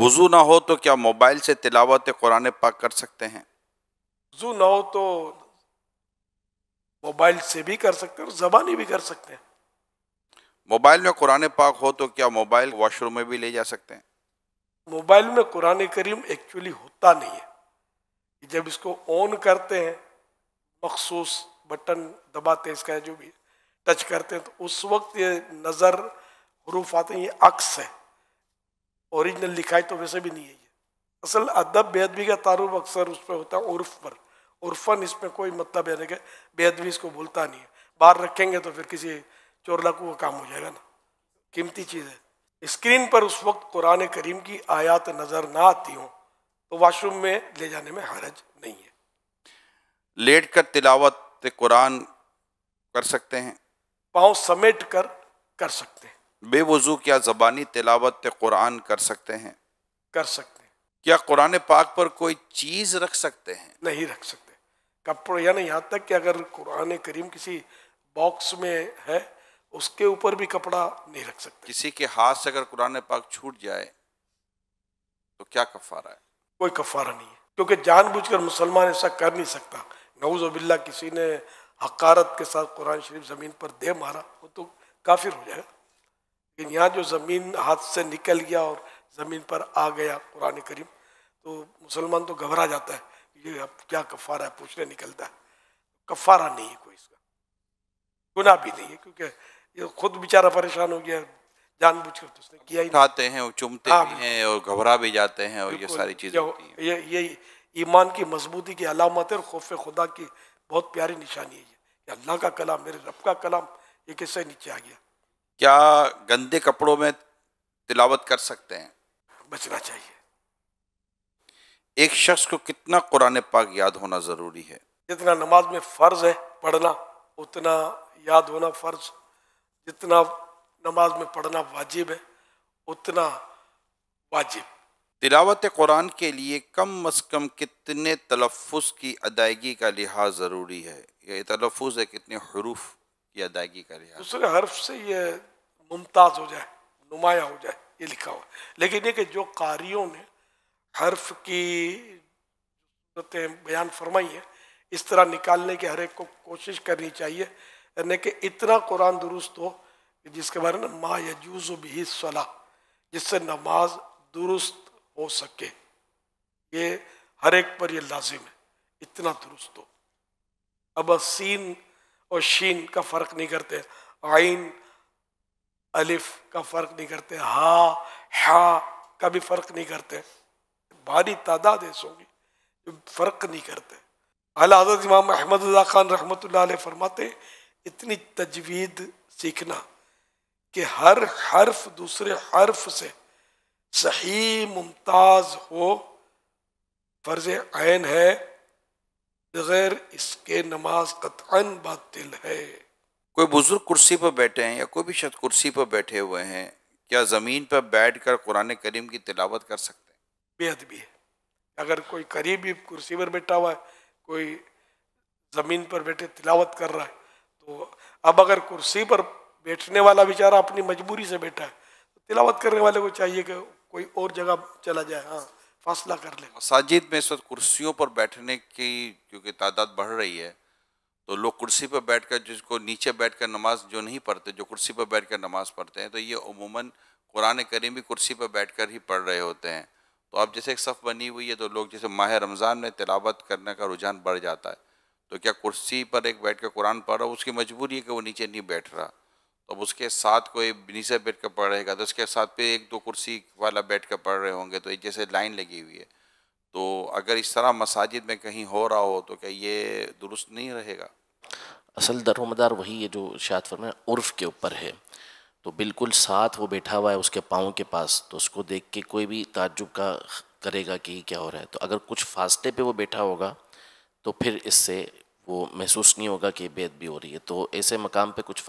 वज़ू ना हो तो क्या मोबाइल से तिलावत कुरान पाक कर सकते हैं वज़ू ना हो तो मोबाइल से भी कर सकते हैं और ज़बानी भी कर सकते हैं मोबाइल में कुरान पाक हो तो क्या मोबाइल वॉशरूम में भी ले जा सकते हैं मोबाइल में कुरान करीम एक्चुअली होता नहीं है जब इसको ऑन करते हैं मखसूस बटन दबाते हैं इसका जो भी टच करते हैं तो उस वक्त ये नज़र हरूफ आते हैं ये अक्स है ओरिजिनल लिखा है तो वैसे भी नहीं है ये असल अदब बेदबी का तारुफ अक्सर उस पर होता है उर्फ पर उर्फन इसमें कोई मतलब है ना कि बेदबी इसको बोलता नहीं है बाहर रखेंगे तो फिर किसी चोर लाकू का काम हो जाएगा ना कीमती चीज़ है स्क्रीन पर उस वक्त कुरान करीम की आयात नज़र ना आती हों तो वाशरूम में ले जाने में हरज नहीं है लेट कर तिलावत कुरान कर सकते हैं पाँव समेट कर कर सकते हैं बेवजू क्या ज़बानी तिलावत कुरान कर सकते हैं कर सकते हैं क्या कुरान पाक पर कोई चीज़ रख सकते हैं नहीं रख सकते कपड़े यानी यहाँ तक कि अगर कुरान करीम किसी बॉक्स में है उसके ऊपर भी कपड़ा नहीं रख सकते किसी के हाथ से अगर कुरान पाक छूट जाए तो क्या कफारा है कोई कफारा नहीं है क्योंकि जानबूझकर मुसलमान ऐसा कर नहीं सकता बिल्ला किसी ने हकारत के साथ कुरान शरीफ ज़मीन पर दे मारा वो तो काफिर हो जाएगा लेकिन यहाँ जो ज़मीन हाथ से निकल गया और ज़मीन पर आ गया कुरान करीम तो मुसलमान तो घबरा जाता है ये अब क्या कफ़ारा है पूछने निकलता है कफ़ारा नहीं है कोई इसका गुना भी नहीं है क्योंकि ये खुद बेचारा परेशान हो गया बुझ कर तो उसने किया ही आते हैं और चुमते हाँ, हैं और घबरा भी जाते हैं और ये सारी चीज़ें ये ये ईमान की मजबूती की अलामत है और खौफ खुदा की बहुत प्यारी निशानी है ये अल्लाह का कलाम मेरे रब का कलाम ये किससे नीचे आ गया क्या गंदे कपड़ों में तिलावत कर सकते हैं बचना चाहिए एक शख्स को कितना कुरान पाक याद होना ज़रूरी है जितना नमाज में फ़र्ज है पढ़ना उतना याद होना फ़र्ज जितना नमाज में पढ़ना वाजिब है उतना वाजिब तिलावत कुरान के लिए कम अज़ कम कितने तलफ़ की अदायगी का लिहाज ज़रूरी है ये तलफ़ है कितने हरूफ की अदायगी का लिहाज दूसरे हर्फ से ये मुमताज़ हो जाए नुमाया हो जाए ये लिखा हुआ लेकिन ये कि जो कारियों ने हर्फ की बयान फरमाई है इस तरह निकालने की हर एक को कोशिश करनी चाहिए यानी कि इतना कुरान दुरुस्त हो जिसके बारे में मा यजूज़ भी सलाह जिससे नमाज दुरुस्त हो सके ये हर एक पर ये लाजिम है इतना दुरुस्त हो अब सीन और शीन का फ़र्क नहीं करते आइन अलिफ का फ़र्क नहीं करते हा हा का भी फ़र्क नहीं करते भारी तादाद ऐसों की फ़र्क नहीं करते अला हजरत इमाम अहमद ख़ान रहमत फरमाते इतनी तजवीद सीखना कि हर हर्फ दूसरे हर्फ से सही मुमताज़ हो फ़र्ज़ आन है बगैर इसके नमाज कतन बातिल है कोई बुज़ुर्ग कुर्सी पर बैठे हैं या कोई भी शख्स कुर्सी पर बैठे हुए हैं क्या ज़मीन पर बैठ कर कुरान करीम की तिलावत कर सकते हैं बेहद भी है अगर कोई करीबी कुर्सी पर बैठा हुआ है कोई ज़मीन पर बैठे तिलावत कर रहा है तो अब अगर कुर्सी पर बैठने वाला बेचारा अपनी मजबूरी से बैठा है तो तिलावत करने वाले को चाहिए कि कोई और जगह चला जाए हाँ फासला कर ले मसाजिद में इस वक्त कुर्सियों पर बैठने की क्योंकि तादाद बढ़ रही है तो लोग कुर्सी पर बैठकर जिसको नीचे बैठकर नमाज जो नहीं पढ़ते जो कुर्सी पर बैठकर नमाज पढ़ते हैं तो ये अमूमन कुरान करीम भी कुर्सी पर बैठकर ही पढ़ रहे होते हैं तो अब जैसे एक सफ़ बनी हुई है तो लोग जैसे माह रमज़ान में तिलावत करने का रुझान बढ़ जाता है तो क्या कुर्सी पर एक बैठ कर कुरान पढ़ रहा उसकी मजबूरी है कि वो नीचे नहीं बैठ रहा तो अब उसके साथ कोई नीचे बैठ कर पढ़ रहेगा तो उसके साथ पे एक दो कुर्सी वाला बैठ कर पढ़ रहे होंगे तो एक जैसे लाइन लगी हुई है तो अगर इस तरह मसाजिद में कहीं हो रहा हो तो क्या ये दुरुस्त नहीं रहेगा असल दरोमदार वही है जो शायद फरमाए उर्फ के ऊपर है तो बिल्कुल साथ वो बैठा हुआ है उसके पाँव के पास तो उसको देख के कोई भी ताज्जुब का करेगा कि क्या हो रहा है तो अगर कुछ फासले पे वो बैठा होगा तो फिर इससे वो महसूस नहीं होगा कि बेद भी हो रही है तो ऐसे मकाम पे कुछ